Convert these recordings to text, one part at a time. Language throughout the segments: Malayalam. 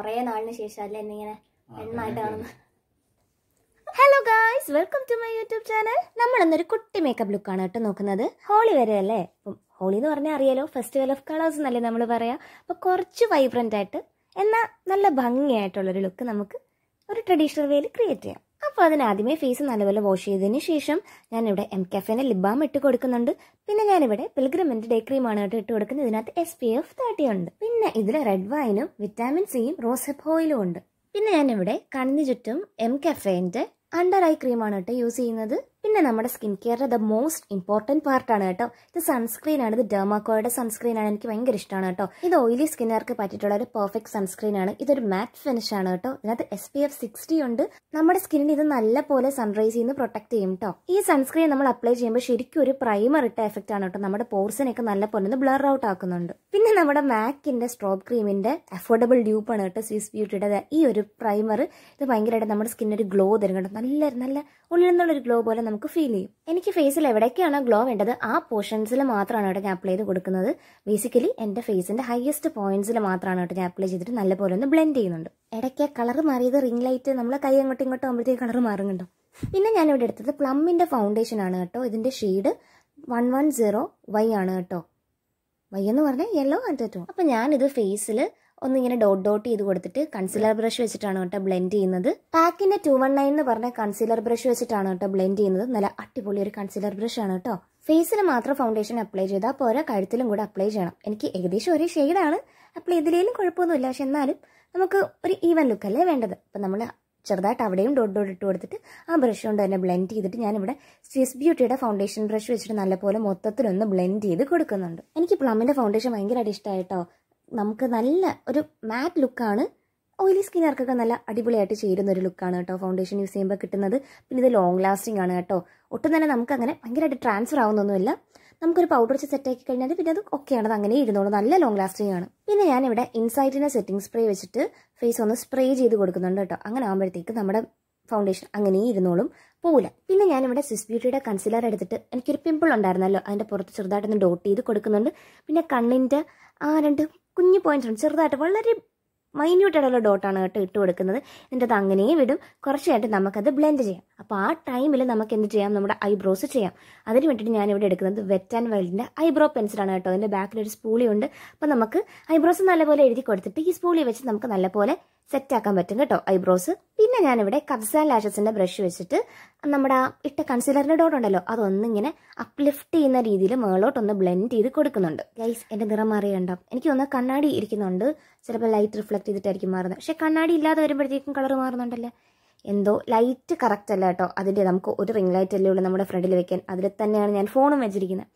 കൊറേ നാളിന് ശേഷം അല്ലേ എന്നിങ്ങനെ എണ്ണായിട്ട് കാണുന്നത് hello guys welcome to my YouTube channel നമ്മൾ ഇന്നൊരു കുട്ടി മേക്കപ്പ് ലുക്കാണ് കേട്ടോ നോക്കുന്നത് ഹോളി വരെയല്ലേ അപ്പം ഹോളി എന്ന് പറഞ്ഞാൽ അറിയാലോ ഫെസ്റ്റിവൽ ഓഫ് കളേഴ്സ് എന്നല്ലേ നമ്മൾ പറയാ അപ്പോൾ കുറച്ച് വൈബ്രന്റ് ആയിട്ട് എന്നാൽ നല്ല ഭംഗിയായിട്ടുള്ളൊരു ലുക്ക് നമുക്ക് ഒരു ട്രഡീഷണൽ വേയിൽ ക്രിയേറ്റ് ചെയ്യാം അപ്പോൾ അതിനാദ്യമേ ഫേസ് നല്ലപോലെ വാഷ് ചെയ്തതിന് ശേഷം ഞാനിവിടെ എം കെഫേൻ്റെ ലിബാം ഇട്ട് കൊടുക്കുന്നുണ്ട് പിന്നെ ഞാനിവിടെ പിൽഗ്രിമിൻ്റെ ഡേ ക്രീമാണ് കേട്ടോ ഇട്ട് കൊടുക്കുന്നത് ഇതിനകത്ത് എസ് പി എഫ് തേർട്ടി ഉണ്ട് പിന്നെ ഇതിൽ റെഡ് വൈനും വിറ്റാമിൻ സിയും റോസപ്പ് ഓയിലും ഉണ്ട് പിന്നെ ഞാനിവിടെ കണ്ണിന് ചുറ്റും എം കെഫേൻ്റെ അണ്ടർ ഐ ക്രീമാണ് കേട്ടോ യൂസ് ചെയ്യുന്നത് പിന്നെ നമ്മുടെ സ്കിൻ കെയറിൻ്റെ ദ മോസ്റ്റ് ഇമ്പോർട്ടൻറ്റ് പാർട്ടാണ് കേട്ടോ ഇത് സൺസ്ക്രീൻ ആണ് ഇത് ഡെർമാക്കോയുടെ സൺസ്ക്രീൻ ആണ് എനിക്ക് ഭയങ്കര ഇഷ്ടമാണ് കേട്ടോ ഇത് ഓയിലി സ്കിന്നുകാർക്ക് പറ്റിയിട്ടുള്ള ഒരു പെർഫെക്റ്റ് സൺസ്ക്രീൻ ആണ് ഇതൊരു മാറ്റ് ഫിനിഷ് ആണ് കേട്ടോ ഇതിനകത്ത് എസ് പി എഫ് സിക്സ്റ്റി ഉണ്ട് നമ്മുടെ സ്കിന്നിന് ഇത് നല്ല പോലെ ചെയ്യുന്ന നിന്ന് പ്രൊട്ടക്ട് ചെയ്യും കേട്ടോ ഈ സൺസ്ക്രീൻ നമ്മൾ അപ്ലൈ ചെയ്യുമ്പോൾ ശരിക്കും ഒരു പ്രൈമർ ഇട്ട എഫക്റ്റ് ആണ് കേട്ടോ നമ്മുടെ പോർസിനൊക്കെ നല്ല പോലെ ഒന്ന് ബ്ലർ ഔട്ട് ആക്കുന്നുണ്ട് പിന്നെ നമ്മുടെ മാക്കിന്റെ സ്ട്രോബ് ക്രീമിന്റെ അഫോർഡബിൾ ഡ്യൂപ്പാണ് കേട്ടോ സ്വിസ് ബ്യൂട്ടിയുടെ ഈ ഒരു പ്രൈമർ ഇത് ഭയങ്കരമായിട്ട് നമ്മുടെ സ്കിന്നിന് ഒരു ഗ്ലോ തരും കേട്ടോ നല്ല നല്ല ഉള്ളിൽ നിന്നുള്ള ഒരു ഗ്ലോ പോലെ നമുക്ക് ഫീൽ ചെയ്യും എനിക്ക് ഫേസിൽ എവിടെയൊക്കെയാണ് ഗ്ലോ വേണ്ടത് ആ പോർഷൻസിൽ മാത്രമാണ് കേട്ടോ ഞാൻ അപ്ലൈ ചെയ്ത് കൊടുക്കുന്നത് ബേസിക്കലി എൻ്റെ ഫേസിൻ്റെ ഹയസ്റ്റ് പോയിന്റ്സിൽ മാത്രമാണ് കേട്ടോ ഞാൻ അപ്ലൈ ചെയ്തിട്ട് നല്ലപോലെ ഒന്ന് ബ്ലെൻഡ് ചെയ്യുന്നുണ്ട് ഇടയ്ക്ക് കളർ മാറിയത് റിംഗ് ലൈറ്റ് നമ്മൾ കൈ അങ്ങോട്ടും ഇങ്ങോട്ടും ആകുമ്പോഴത്തേക്ക് കളർ മാറുന്നുണ്ടോ പിന്നെ ഞാനിവിടെ എടുത്തത് പ്ലമ്മിൻ്റെ ഫൗണ്ടേഷൻ ആണ് കേട്ടോ ഇതിൻ്റെ shade one one zero Y ആണ് കേട്ടോ വൈ എന്ന് പറഞ്ഞാൽ യെല്ലോ ആൻഡ് ടു അപ്പം ഞാനിത് ഫേസിൽ ഒന്നിങ്ങനെ ഡോട്ട് ഡോട്ട് ചെയ്ത് കൊടുത്തിട്ട് കൺസിലർ ബ്രഷ് വെച്ചിട്ടാണ് കേട്ടോ ബ്ലെൻഡ് ചെയ്യുന്നത് പാക്കിന്റെ ടു വൺ നയൻ എന്ന് പറഞ്ഞ കൺസിലർ ബ്രഷ് വെച്ചിട്ടാണ് കേട്ടോ ബ്ലെൻഡ് ചെയ്യുന്നത് നല്ല അടിപൊളി ഒരു കൺസിലർ ബ്രഷ് ആണ് കേട്ടോ ഫേസിൽ മാത്രം ഫൗണ്ടേഷൻ അപ്ലൈ ചെയ്താൽ പോരാ കഴുത്തിലും കൂടെ അപ്ലൈ ചെയ്യണം എനിക്ക് ഏകദേശം ഒരേ ഷെയ്ഡാണ് അപ്ലൈ ചെയ്തില്ലെങ്കിലും കുഴപ്പമൊന്നുമില്ല പക്ഷെ എന്നാലും നമുക്ക് ഒരു ഈവൻ ലുക്ക് അല്ലേ വേണ്ടത് അപ്പം നമ്മൾ ചെറുതായിട്ട് അവിടെയും ഡോട്ട് ഡോട്ട് ഇട്ട് കൊടുത്തിട്ട് ആ ബ്രഷ് കൊണ്ട് തന്നെ ബ്ലെൻഡ് ചെയ്തിട്ട് ഞാനിവിടെ സ്വിസ് ബ്യൂട്ടിയുടെ ഫൗണ്ടേഷൻ ബ്രഷ് വെച്ചിട്ട് നല്ലപോലെ മൊത്തത്തിലൊന്ന് ബ്ലെൻഡ് ചെയ്ത് കൊടുക്കുന്നുണ്ട് എനിക്ക് പ്ലമ്മിൻ്റെ ഫൗണ്ടേഷൻ ഭയങ്കരമായിട്ട് ഇഷ്ടമായിട്ടോ നമുക്ക് നല്ല ഒരു മാറ്റ് ലുക്കാണ് ഓയിലി സ്കിന്നുകാർക്കൊക്കെ നല്ല അടിപൊളിയായിട്ട് ചേരുന്ന ഒരു ലുക്കാണ് കേട്ടോ ഫൗണ്ടേഷൻ യൂസ് ചെയ്യുമ്പോൾ കിട്ടുന്നത് പിന്നെ ഇത് ലോങ് ലാസ്റ്റിംഗ് ആണ് കേട്ടോ ഒട്ടും തന്നെ നമുക്ക് അങ്ങനെ ഭയങ്കരമായിട്ട് ട്രാൻസ്ഫർ ആവുന്നൊന്നുമില്ല നമുക്കൊരു പൗഡർ വെച്ച് സെറ്റാക്കി കഴിഞ്ഞാൽ പിന്നെ അത് ഓക്കെ ആണ് അത് അങ്ങനെ ഇരുന്നോളൂ നല്ല ലോങ് ലാസ്റ്റിംഗ് ആണ് പിന്നെ ഞാനിവിടെ ഇൻസൈറ്റിൻ്റെ സെറ്റിംഗ് സ്പ്രേ വെച്ചിട്ട് ഫേസ് ഒന്ന് സ്പ്രേ ചെയ്ത് കൊടുക്കുന്നുണ്ട് കേട്ടോ അങ്ങനെ ആകുമ്പോഴത്തേക്ക് നമ്മുടെ ഫൗണ്ടേഷൻ അങ്ങനെ ഇരുന്നോളും പോവില്ല പിന്നെ ഞാനിവിടെ സിസ് ബ്യൂട്ടിയുടെ കൺസിലർ എടുത്തിട്ട് എനിക്കൊരു പിമ്പിൾ ഉണ്ടായിരുന്നല്ലോ അതിൻ്റെ പുറത്ത് ചെറുതായിട്ടൊന്ന് ഡോട്ട് ചെയ്ത് കൊടുക്കുന്നുണ്ട് പിന്നെ കണ്ണിൻ്റെ ആ രണ്ട് കുഞ്ഞു പോയിന്റ് ഉണ്ട് ചെറുതായിട്ട് വളരെ മൈന്യൂട്ടായിട്ടുള്ള ഡോട്ടാണ് കേട്ടോ ഇട്ട് കൊടുക്കുന്നത് എന്നിട്ട് അങ്ങനെയും വിടും കുറച്ചായിട്ട് നമുക്കത് ബ്ലെൻഡ് ചെയ്യാം അപ്പോൾ ആ ടൈമിൽ നമുക്ക് എന്ത് ചെയ്യാം നമ്മുടെ ഐബ്രോസ് ചെയ്യാം അതിന് വേണ്ടിയിട്ട് ഞാനിവിടെ എടുക്കുന്നത് വെറ്റ് ആൻഡ് വൈൽഡിൻ്റെ ഐബ്രോ പെൻസിലാണ് കേട്ടോ അതിൻ്റെ ബാക്കിലൊരു സ്പൂളി ഉണ്ട് അപ്പോൾ നമുക്ക് ഐബ്രോസ് നല്ലപോലെ എഴുതി കൊടുത്തിട്ട് ഈ സ്പൂളി വെച്ച് നമുക്ക് നല്ലപോലെ സെറ്റ് ആക്കാൻ പറ്റും കേട്ടോ ഐബ്രോസ് പിന്നെ ഞാനിവിടെ ആൻഡ് ലാഷസിന്റെ ബ്രഷ് വെച്ചിട്ട് നമ്മുടെ ആ ഇട്ട കൺസീലറിന്റെ ഡോട്ട് ഉണ്ടല്ലോ അതൊന്നിങ്ങനെ അപ്ലിഫ്റ്റ് ചെയ്യുന്ന രീതിയിൽ മേളോട്ടൊന്ന് ബ്ലെൻഡ് ചെയ്ത് കൊടുക്കുന്നുണ്ട് ഗൈസ് എന്റെ നിറം മാറിയുണ്ടോ എനിക്ക് ഒന്ന് കണ്ണാടി ഇരിക്കുന്നുണ്ട് ചിലപ്പോൾ ലൈറ്റ് റിഫ്ലക്ട് ചെയ്തിട്ടായിരിക്കും മാറുന്നത് പക്ഷെ കണ്ണാടി ഇല്ലാതെ വരുമ്പോഴത്തേക്കും കളർ മാറുന്നുണ്ടല്ലേ എന്തോ ലൈറ്റ് കറക്റ്റ് അല്ല കേട്ടോ അതിൻ്റെ നമുക്ക് ഒരു റിംഗ് ലൈറ്റ് അല്ലേ ഉള്ളൂ നമ്മുടെ ഫ്രണ്ടിൽ വെക്കാൻ അതിൽ തന്നെയാണ് ഞാൻ ഫോണും വെച്ചിരിക്കുന്നത്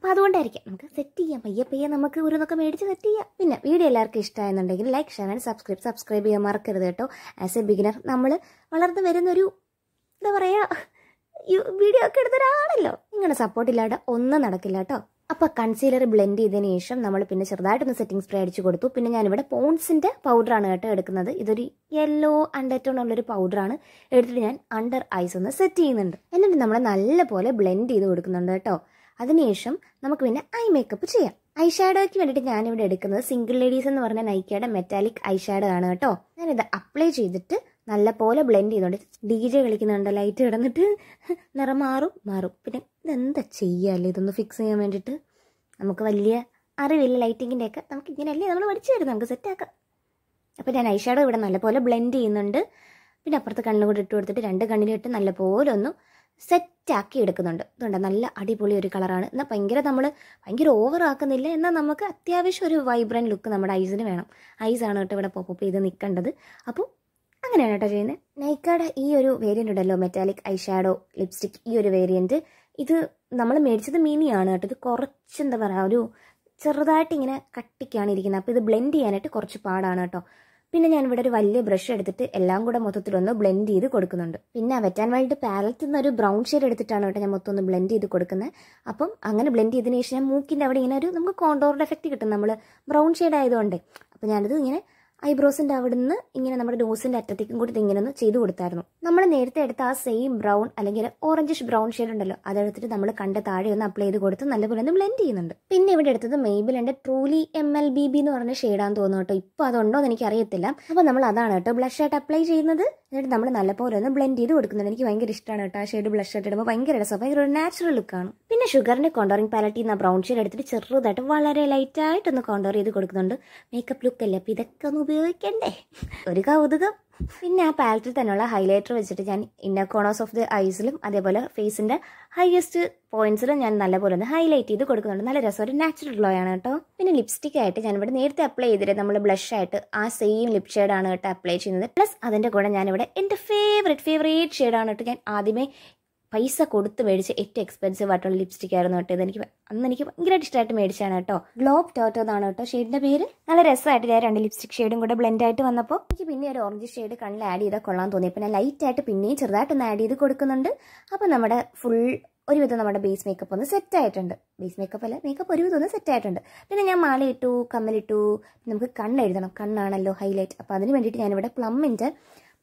അപ്പോൾ അതുകൊണ്ടായിരിക്കാം നമുക്ക് സെറ്റ് ചെയ്യാം പയ്യ പയ്യ നമുക്ക് ഓരോന്നൊക്കെ മേടിച്ച് സെറ്റ് ചെയ്യാം പിന്നെ വീഡിയോ എല്ലാവർക്കും ഇഷ്ടമായെന്നുണ്ടെങ്കിൽ like share and subscribe subscribe ചെയ്യാൻ മറക്കരുത് കേട്ടോ ആസ് എ ബിഗിനർ നമ്മൾ വളർന്നു വരുന്നൊരു എന്താ പറയുക വീഡിയോ ഒക്കെ ഒരാളല്ലോ ഇങ്ങനെ ഇല്ലാതെ ഒന്നും നടക്കില്ല കേട്ടോ അപ്പോൾ കൺസീലർ ബ്ലെൻഡ് ചെയ്തതിനു ശേഷം നമ്മൾ പിന്നെ ചെറുതായിട്ടൊന്ന് സെറ്റിംഗ് സ്പ്രേ അടിച്ചു കൊടുത്തു പിന്നെ ഞാനിവിടെ പൗഡർ പൗഡറാണ് കേട്ടോ എടുക്കുന്നത് ഇതൊരു യെല്ലോ അണ്ടർടോൺ ഉള്ളൊരു പൗഡറാണ് എടുത്തിട്ട് ഞാൻ അണ്ടർ ഐസ് ഒന്ന് സെറ്റ് ചെയ്യുന്നുണ്ട് എന്നിട്ട് നമ്മൾ നല്ലപോലെ ബ്ലെൻഡ് ചെയ്ത് കൊടുക്കുന്നുണ്ട് കേട്ടോ അതിനുശേഷം നമുക്ക് പിന്നെ ഐ മേക്കപ്പ് ചെയ്യാം ഐ ഷാഡോയ്ക്ക് വേണ്ടിയിട്ട് ഞാനിവിടെ എടുക്കുന്നത് സിംഗിൾ ലേഡീസ് എന്ന് പറഞ്ഞ നൈക്കയുടെ മെറ്റാലിക് ഐ ഷാഡോ ആണ് കേട്ടോ ഞാനിത് അപ്ലൈ ചെയ്തിട്ട് നല്ല പോലെ ബ്ലെൻഡ് ചെയ്തോണ്ട് ഡി ജെ കളിക്കുന്നുണ്ട് ലൈറ്റ് കിടന്നിട്ട് നിറം മാറും മാറും പിന്നെ ഇതെന്താ ചെയ്യാല്ലേ ഇതൊന്ന് ഫിക്സ് ചെയ്യാൻ വേണ്ടിയിട്ട് നമുക്ക് വലിയ അറിവില്ല ലൈറ്റിങ്ങിൻ്റെ ഒക്കെ നമുക്ക് ഇങ്ങനെയല്ലേ നമ്മൾ പഠിച്ചു തരും നമുക്ക് സെറ്റാക്കാം അപ്പോൾ ഞാൻ ഐ ഷാഡോ ഇവിടെ നല്ലപോലെ ബ്ലെൻഡ് ചെയ്യുന്നുണ്ട് പിന്നെ അപ്പുറത്ത് കണ്ണിലൂടെ ഇട്ട് കൊടുത്തിട്ട് രണ്ട് കണ്ണിലിട്ട് നല്ലപോലെ ഒന്ന് സെറ്റാക്കി എടുക്കുന്നുണ്ട് അതുകൊണ്ട് നല്ല അടിപൊളി ഒരു കളറാണ് എന്നാൽ ഭയങ്കര നമ്മൾ ഭയങ്കര ഓവർ ആക്കുന്നില്ല എന്നാൽ നമുക്ക് അത്യാവശ്യം ഒരു വൈബ്രൻറ്റ് ലുക്ക് നമ്മുടെ ഐസിന് വേണം ഐസാണ് കേട്ടോ ഇവിടെ പോപ്പ് ചെയ്ത് നിൽക്കേണ്ടത് അപ്പോൾ അങ്ങനെയാണ് കേട്ടോ ചെയ്യുന്നത് നൈക്കയുടെ ഈ ഒരു വേരിയൻ്റ് ഉണ്ടല്ലോ മെറ്റാലിക് ഐഷാഡോ ലിപ്സ്റ്റിക് ഈ ഒരു വേരിയൻറ്റ് ഇത് നമ്മൾ മേടിച്ചത് മിനിയാണ് കേട്ടോ ഇത് കുറച്ച് എന്താ പറയുക ഒരു ചെറുതായിട്ട് ഇങ്ങനെ കട്ടിക്കാണ് ഇരിക്കുന്നത് അപ്പോൾ ഇത് ബ്ലെൻഡ് ചെയ്യാനായിട്ട് കുറച്ച് പാടാണ് കേട്ടോ പിന്നെ ഞാൻ ഇവിടെ ഒരു വലിയ ബ്രഷ് എടുത്തിട്ട് എല്ലാം കൂടെ മൊത്തത്തിലൊന്ന് ബ്ലെൻഡ് ചെയ്ത് കൊടുക്കുന്നുണ്ട് പിന്നെ വെറ്റാൻ വേണ്ടി പാലത്തിൽ നിന്ന് ഒരു ബ്രൗൺ ഷെയ്ഡ് എടുത്തിട്ടാണ് കേട്ടോ ഞാൻ മൊത്തം ഒന്ന് ബ്ലെൻഡ് ചെയ്ത് കൊടുക്കുന്നത് അപ്പം അങ്ങനെ ബ്ലെൻഡ് ചെയ്തതിന് ശേഷം ഞാൻ മൂക്കിൻ്റെ അവിടെ ഇങ്ങനെ ഒരു നമുക്ക് കോണ്ടോറിൻ്റെ എഫക്റ്റ് കിട്ടും നമ്മൾ ബ്രൗൺ ഷെയ്ഡ് ആയതുകൊണ്ട് അപ്പോൾ ഞാനത് ഇങ്ങനെ ഐബ്രോസിന്റെ അവിടെ നിന്ന് ഇങ്ങനെ നമ്മുടെ നോസിൻ്റെ അറ്റത്തേക്കും കൂടി ഇങ്ങനെ ഒന്ന് ചെയ്തു കൊടുത്തായിരുന്നു നമ്മൾ നേരത്തെ എടുത്ത ആ സെയിം ബ്രൗൺ അല്ലെങ്കിൽ ഓറഞ്ചിഷ് ബ്രൗൺ ഷെയ്ഡ് ഉണ്ടല്ലോ അതെടുത്തിട്ട് നമ്മൾ കണ്ട താഴെ ഒന്ന് അപ്ലൈ ചെയ്ത് കൊടുത്ത് നല്ലപോലെ ഒന്ന് ബ്ലെൻഡ് ചെയ്യുന്നുണ്ട് പിന്നെ ഇവിടെ എടുത്തത് മെയ്ബിലിൻ്റെ truly M L B B എന്ന് പറഞ്ഞ ഷെയ്ഡാന്ന് തോന്നുന്നു കേട്ടോ ഇപ്പൊ അതുണ്ടോ എന്ന് എനിക്ക് അറിയത്തില്ല അപ്പോൾ നമ്മൾ അതാണ് കേട്ടോ ആയിട്ട് അപ്ലൈ ചെയ്യുന്നത് എന്നിട്ട് നമ്മൾ നല്ലപോലെ ഒന്ന് ബ്ലെൻഡ് ചെയ്ത് കൊടുക്കുന്നുണ്ട് എനിക്ക് ഭയങ്കര ഇഷ്ടമാണ് കേട്ടോ ആ ഷെയ്ഡ് ആയിട്ട് ഇടുമ്പോൾ ഭയങ്കര രസം ഭയങ്കര ഒരു നാച്ചുറൽ ലുക്കാണ് പിന്നെ ഷുഗറിന്റെ കോണ്ടോറിംഗ് പാലറ്റിൽ ബ്രൗൺ ഷെയ്ഡ് എടുത്തിട്ട് ചെറുതായിട്ട് വളരെ ലൈറ്റ് ഒന്ന് കോണ്ടോർ ചെയ്ത് കൊടുക്കുന്നുണ്ട് മേക്കപ്പ് ലുക്ക് അല്ലേ ഇതൊക്കെ ഒന്ന് ഉപയോഗിക്കണ്ടേ ഒരു കൗതുകം പിന്നെ ആ പാലറ്റിൽ തന്നെയുള്ള ഹൈലൈറ്റർ വെച്ചിട്ട് ഞാൻ ഇന്നർ കോണേഴ്സ് ഓഫ് ദി ഐസിലും അതേപോലെ ഫേസിൻ്റെ ഹയസ്റ്റ് പോയിന്റ്സിലും ഞാൻ നല്ലപോലെ ഒന്ന് ഹൈലൈറ്റ് ചെയ്ത് കൊടുക്കുന്നുണ്ട് നല്ല രസം ഒരു നാച്ചുറൽ ഗ്ലോ ആണ് കേട്ടോ പിന്നെ ലിപ്സ്റ്റിക് ആയിട്ട് ഞാൻ ഇവിടെ നേരത്തെ അപ്ലൈ ചെയ്തിട്ട് നമ്മൾ ബ്ലഷ് ആയിട്ട് ആ സെയിം ലിപ് ഷെയ്ഡാണ് കേട്ടോ അപ്ലൈ ചെയ്യുന്നത് പ്ലസ് അതിൻ്റെ കൂടെ ഞാനിവിടെ എൻ്റെ ഫേവറേറ്റ് ഫേവറേറ്റ് ഷെയ്ഡാണ് കേട്ടോ ഞാൻ ആദ്യമേ പൈസ കൊടുത്ത് മേടിച്ച ഏറ്റവും എക്സ്പെൻസീവ് ആയിട്ടുള്ള ലിപ്സ്റ്റിക് ആയിരുന്നു കേട്ടോ എനിക്ക് അന്ന് എനിക്ക് ഭയങ്കരമായിട്ട് ഇഷ്ടമായിട്ട് മേടിച്ചാണ് കേട്ടോ ഗ്ലോബ് ടോട്ടോ എന്നാണ് കേട്ടോ ഷെയ്ഡിന്റെ പേര് നല്ല രസമായിട്ട് ഞാൻ രണ്ട് ലിപ്സ്റ്റിക് ഷെയ്ഡും കൂടെ ബ്ലെൻഡ് ആയിട്ട് വന്നപ്പോൾ എനിക്ക് പിന്നെ ഒരു ഓറഞ്ച് ഷെയ്ഡ് കണ്ണിൽ ആഡ് ചെയ്താൽ കൊള്ളാൻ തോന്നി പിന്നെ ആയിട്ട് പിന്നെയും ചെറുതായിട്ടൊന്ന് ആഡ് ചെയ്ത് കൊടുക്കുന്നുണ്ട് അപ്പോൾ നമ്മുടെ ഫുൾ ഒരുവിധം നമ്മുടെ ബേസ് മേക്കപ്പ് ഒന്ന് സെറ്റ് ആയിട്ടുണ്ട് ബേസ് മേക്കപ്പ് അല്ല മേക്കപ്പ് ഒരുവിധം ഒന്ന് സെറ്റ് ആയിട്ടുണ്ട് പിന്നെ ഞാൻ മാലയിട്ടു കമ്മലിട്ടു നമുക്ക് കണ്ണെഴുതണം കണ്ണാണല്ലോ ഹൈലൈറ്റ് അപ്പോൾ അതിന് വേണ്ടിയിട്ട് ഞാനിവിടെ പ്ലമ്മിൻ്റെ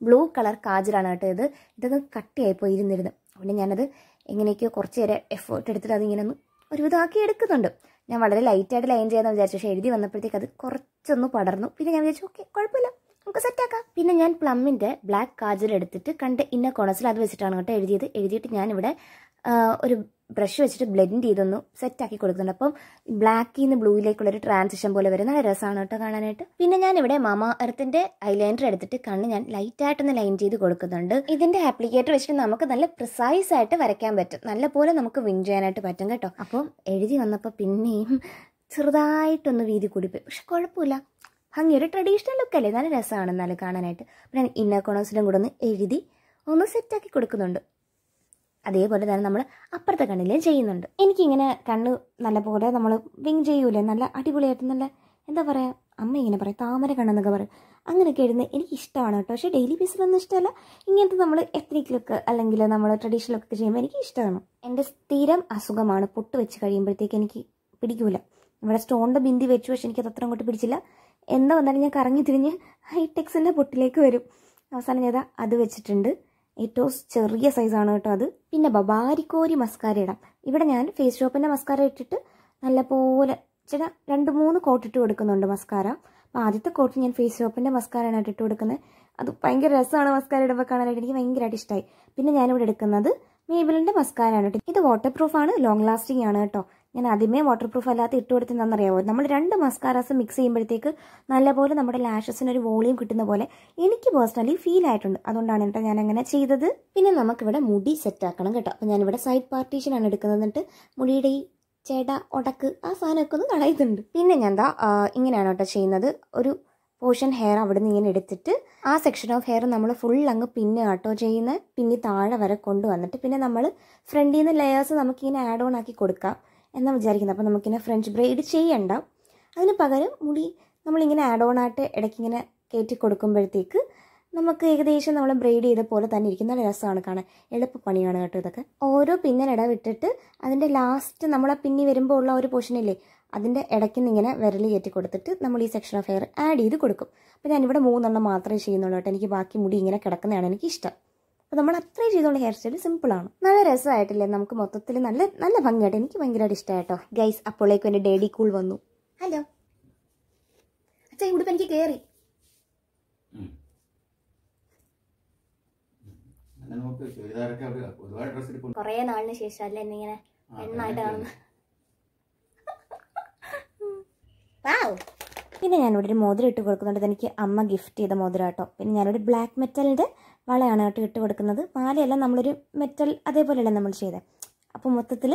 ബ്ലൂ കളർ കാജലാണ് കേട്ടോ ഇത് ഇതൊന്ന് കട്ടിയായിപ്പോയി ഇരുന്നിരുന്നു അതുകൊണ്ട് ഞാനത് എങ്ങനെയൊക്കെയോ കുറച്ച് നേരം എഫേർട്ട് എടുത്തിട്ട് അതിങ്ങനെ ഒന്ന് ഒരുവിധമാക്കി എടുക്കുന്നുണ്ട് ഞാൻ വളരെ ലൈറ്റായിട്ട് ലൈൻ ചെയ്യാമെന്ന് വിചാരിച്ചു പക്ഷേ എഴുതി വന്നപ്പോഴത്തേക്ക് അത് കുറച്ചൊന്ന് പടർന്നു പിന്നെ ഞാൻ വിചാരിച്ചു ഓക്കെ കുഴപ്പമില്ല നമുക്ക് സെറ്റാക്കാം പിന്നെ ഞാൻ പ്ലമ്മിൻ്റെ ബ്ലാക്ക് കാജൽ എടുത്തിട്ട് കണ്ട് ഇന്ന കോണസിൽ അത് വെച്ചിട്ടാണ് കേട്ടോ എഴുതിയത് എഴുതിയിട്ട് ഞാനിവിടെ ഒരു ബ്രഷ് വെച്ചിട്ട് ബ്ലെൻഡ് ചെയ്തൊന്ന് സെറ്റാക്കി കൊടുക്കുന്നുണ്ട് അപ്പം ബ്ലാക്കിൽ നിന്ന് ബ്ലൂയിലേക്കുള്ളൊരു ട്രാൻസിഷൻ പോലെ വരും നല്ല രസമാണ് കേട്ടോ കാണാനായിട്ട് പിന്നെ ഞാൻ ഇവിടെ മാമാ എർത്തിൻ്റെ ഐലൈനർ എടുത്തിട്ട് കണ്ണ് ഞാൻ ലൈറ്റായിട്ടൊന്ന് ലൈൻ ചെയ്ത് കൊടുക്കുന്നുണ്ട് ഇതിൻ്റെ ആപ്ലിക്കേറ്റർ വെച്ചിട്ട് നമുക്ക് നല്ല പ്രിസൈസ് ആയിട്ട് വരയ്ക്കാൻ പറ്റും നല്ല പോലെ നമുക്ക് വിൻ ചെയ്യാനായിട്ട് പറ്റും കേട്ടോ അപ്പോൾ എഴുതി വന്നപ്പോൾ പിന്നെയും ചെറുതായിട്ടൊന്ന് വീതി കൂടിപ്പോയി പക്ഷെ കുഴപ്പമില്ല ഒരു ട്രഡീഷണൽ ലുക്കല്ലേ നല്ല രസമാണ് എന്നാലും കാണാനായിട്ട് പിന്നെ ഇന്നർ കോണേഴ്സിലും കൂടെ ഒന്ന് എഴുതി ഒന്ന് സെറ്റാക്കി കൊടുക്കുന്നുണ്ട് അതേപോലെ തന്നെ നമ്മൾ അപ്പുറത്തെ കണ്ണിലും ചെയ്യുന്നുണ്ട് എനിക്കിങ്ങനെ കണ്ണ് നല്ലപോലെ നമ്മൾ വിങ് ചെയ്യൂലേ നല്ല അടിപൊളിയായിട്ട് നല്ല എന്താ പറയുക അമ്മ ഇങ്ങനെ പറയും താമര കണ്ണെന്നൊക്കെ പറയും അങ്ങനെയൊക്കെ എഴുതുന്നത് എനിക്ക് ഇഷ്ടമാണ് കേട്ടോ പക്ഷേ ഡെയിലി ബേസിലൊന്നും ഇഷ്ടമല്ല ഇങ്ങനത്തെ നമ്മൾ എത്നിക് ലുക്ക് അല്ലെങ്കിൽ നമ്മൾ ട്രഡീഷണൽ ഒക്കെ ചെയ്യുമ്പോൾ എനിക്ക് ഇഷ്ടമാണ് എൻ്റെ സ്ഥിരം അസുഖമാണ് പൊട്ട് വെച്ച് കഴിയുമ്പോഴത്തേക്ക് എനിക്ക് പിടിക്കൂല ഇവിടെ സ്റ്റോണിൻ്റെ ബിന്ദി വെച്ചു പക്ഷെ എനിക്കത് അത്ര അങ്ങോട്ട് പിടിച്ചില്ല എന്താ വന്നാലും ഞാൻ കറങ്ങി തിരിഞ്ഞ് ഹൈടെക്സിൻ്റെ പൊട്ടിലേക്ക് വരും അവസാനം ഞാൻ അത് വെച്ചിട്ടുണ്ട് ഏറ്റവും ചെറിയ സൈസാണ് കേട്ടോ അത് പിന്നെ ബബാരിക്കോരി മസ്കാര ഇടാം ഇവിടെ ഞാൻ ഫേസ് ഷോപ്പിൻ്റെ മസ്കാര ഇട്ടിട്ട് നല്ലപോലെ ചില രണ്ട് മൂന്ന് കോട്ട് ഇട്ട് കൊടുക്കുന്നുണ്ട് മസ്കാര അപ്പോൾ ആദ്യത്തെ കോട്ട് ഞാൻ ഫേസ് ഷോപ്പിൻ്റെ മസ്കാരയാണ് ഇട്ടിട്ട് കൊടുക്കുന്നത് അത് ഭയങ്കര രസമാണ് മസ്കാര ഇടുമ്പോൾ കാണാനായിട്ട് എനിക്ക് ഭയങ്കരമായിട്ട് ഇഷ്ടമായി പിന്നെ ഞാനിവിടെ എടുക്കുന്നത് മേബിളിൻ്റെ മസ്കാരാണ് കേട്ടോ ഇത് വാട്ടർ പ്രൂഫാണ് ലോങ് ലാസ്റ്റിംഗ് ആണ് കേട്ടോ ഞാൻ ആദ്യമേ വാട്ടർ പ്രൂഫ് അല്ലാത്ത ഇട്ട് കൊടുത്തെന്നറിയാമോ നമ്മൾ രണ്ട് മസ്കാരാസ് മിക്സ് ചെയ്യുമ്പോഴത്തേക്ക് നല്ലപോലെ നമ്മുടെ ലാഷസിനൊരു വോളിയം കിട്ടുന്ന പോലെ എനിക്ക് പേഴ്സണലി ഫീൽ ആയിട്ടുണ്ട് അതുകൊണ്ടാണ് കേട്ടോ ഞാൻ അങ്ങനെ ചെയ്തത് പിന്നെ നമുക്കിവിടെ മുടി സെറ്റാക്കണം കേട്ടോ അപ്പോൾ ഞാനിവിടെ സൈഡ് പാർട്ടീഷനാണ് എടുക്കുന്നത് എന്നിട്ട് മുടിയുടെ ഈ ചേട ഉടക്ക് ആ സാധനമൊക്കെ ഒന്ന് കളയുന്നുണ്ട് പിന്നെ ഞാൻ എന്താ ഇങ്ങനെയാണ് കേട്ടോ ചെയ്യുന്നത് ഒരു പോർഷൻ ഹെയർ അവിടെ നിന്ന് ഇങ്ങനെ എടുത്തിട്ട് ആ സെക്ഷൻ ഓഫ് ഹെയർ നമ്മൾ ഫുൾ അങ്ങ് പിന്നെ ആട്ടോ ചെയ്യുന്ന പിന്നെ താഴെ വരെ കൊണ്ടുവന്നിട്ട് പിന്നെ നമ്മൾ ഫ്രണ്ടിൽ നിന്ന് ലെയേഴ്സ് നമുക്കിങ്ങനെ ആഡ് ഓൺ ആക്കി കൊടുക്കാം എന്നാണ് വിചാരിക്കുന്നത് അപ്പോൾ നമുക്കിങ്ങനെ ഫ്രഞ്ച് ബ്രെയ്ഡ് ചെയ്യണ്ട അതിന് പകരം മുടി നമ്മളിങ്ങനെ ആഡ് ഓൺ ആയിട്ട് ഇടയ്ക്കിങ്ങനെ കയറ്റി കൊടുക്കുമ്പോഴത്തേക്ക് നമുക്ക് ഏകദേശം നമ്മൾ ബ്രെയ്ഡ് ചെയ്ത പോലെ തന്നെ ഇരിക്കുന്ന രസമാണ് കാണാൻ എളുപ്പപ്പണിയാണ് കേട്ടോ ഇതൊക്കെ ഓരോ ഇട വിട്ടിട്ട് അതിൻ്റെ ലാസ്റ്റ് നമ്മളെ പിന്നി വരുമ്പോൾ ഉള്ള ഒരു പോർഷനില്ലേ അതിൻ്റെ ഇടയ്ക്ക് നിന്ന് ഇങ്ങനെ വിരൽ കയറ്റി കൊടുത്തിട്ട് നമ്മൾ ഈ സെക്ഷൻ ഓഫ് ഹെയർ ആഡ് ചെയ്ത് കൊടുക്കും അപ്പോൾ ഞാനിവിടെ മൂന്നെണ്ണം മാത്രമേ ചെയ്യുന്നുള്ളൂ കേട്ടോ എനിക്ക് ബാക്കി മുടി ഇങ്ങനെ കിടക്കുന്നതാണ് എനിക്കിഷ്ടം അപ്പോൾ നമ്മൾ അത്രയും ചെയ്തുകൊണ്ട് ഹെയർ സ്റ്റൈൽ സിമ്പിളാണ് നല്ല രസമായിട്ടില്ലേ നമുക്ക് മൊത്തത്തിൽ നല്ല നല്ല ഭംഗിയായിട്ട് എനിക്ക് ഭയങ്കരമായിട്ട് ഇഷ്ടമായിട്ടോ ഗൈസ് അപ്പോഴേക്കും എൻ്റെ ഡേഡി കൂൾ വന്നു ഹലോ അച്ഛാ ഈ എനിക്ക് കയറി കൊറേ നാളിന് ശേഷം അല്ലേ എന്നിങ്ങനെ പിന്നെ ഞാനിവിടെ ഒരു മോതിരം ഇട്ട് കൊടുക്കുന്നുണ്ട് എനിക്ക് അമ്മ ഗിഫ്റ്റ് ചെയ്ത മോതിരം കേട്ടോ പിന്നെ ഞാനൊരു ബ്ലാക്ക് മെറ്റലിന്റെ വളയാണ് കേട്ടോ ഇട്ട് കൊടുക്കുന്നത് മാലയല്ല നമ്മളൊരു മെറ്റൽ അതേപോലെയല്ല നമ്മൾ ചെയ്തത് അപ്പോൾ മൊത്തത്തിൽ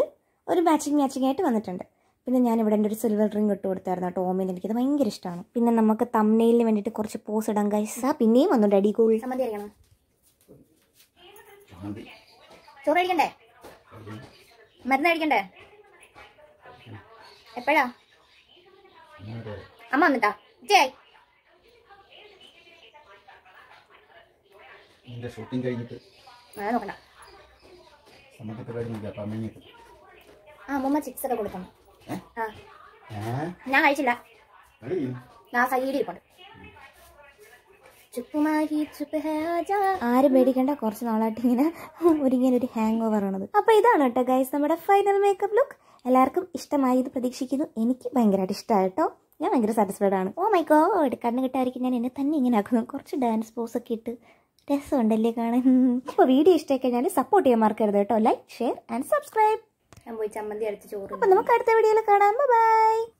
ഒരു മാച്ചിങ് മാച്ചിങ് ആയിട്ട് വന്നിട്ടുണ്ട് പിന്നെ ഞാൻ ഇവിടെ എൻ്റെ ഒരു സിൽവർ റിംഗ് ഇട്ട് കൊടുത്തായിരുന്നു കേട്ടോ ഓമിന് എനിക്കത് ഭയങ്കര ഇഷ്ടമാണ് പിന്നെ നമുക്ക് തമ്മനയിലിന് വേണ്ടിയിട്ട് കുറച്ച് പോസ് ഇടാൻ കഴിച്ചാ പിന്നെയും വന്നു ഡാഡി കൂൾ മതി അറിയണം ചോറ് മരുന്ന് അടിക്കണ്ടേ എപ്പോഴാ അമ്മ വന്നിട്ടാ ജയ് ഇതിൻ്റെ ഷൂട്ടിംഗ് കഴിഞ്ഞിട്ട് ഞാൻ കഴിച്ചില്ല ആരും പേടിക്കേണ്ട കുറച്ച് നാളായിട്ട് ഇങ്ങനെ ഇങ്ങനെ ഒരു ഹാങ് ഓവർ ആണത് അപ്പൊ ഇതാണ് കേട്ടോ ഗൈസ് നമ്മുടെ ഫൈനൽ മേക്കപ്പ് ലുക്ക് എല്ലാവർക്കും ഇഷ്ടമായി ഇത് പ്രതീക്ഷിക്കുന്നു എനിക്ക് ഭയങ്കരമായിട്ട് ഇഷ്ടമായിട്ടോ ഞാൻ ഭയങ്കര സാറ്റിസ്ഫൈഡ് ആണ് ഓ oh മൈ ഗോഡ് കണ്ണു കിട്ടായിരിക്കും ഞാൻ എന്നെ തന്നെ ഇങ്ങനെ ആക്കുന്നു കുറച്ച് ഡാൻസ് പോസൊക്കെ ഇട്ട് രസമുണ്ടല്ലേ കാണാൻ അപ്പോൾ വീഡിയോ ഇഷ്ടമായി കഴിഞ്ഞാൽ സപ്പോർട്ട് ചെയ്യാൻ മറക്കരുത് കേട്ടോ ലൈക്ക് ഷെയർ ആൻഡ് സബ്സ്ക്രൈബ് ഞാൻ പോയി ചമ്മന്തി അടിച്ച് ചോറ് അപ്പം നമുക്ക് അടുത്ത വീഡിയോയിൽ കാണാം ബൈ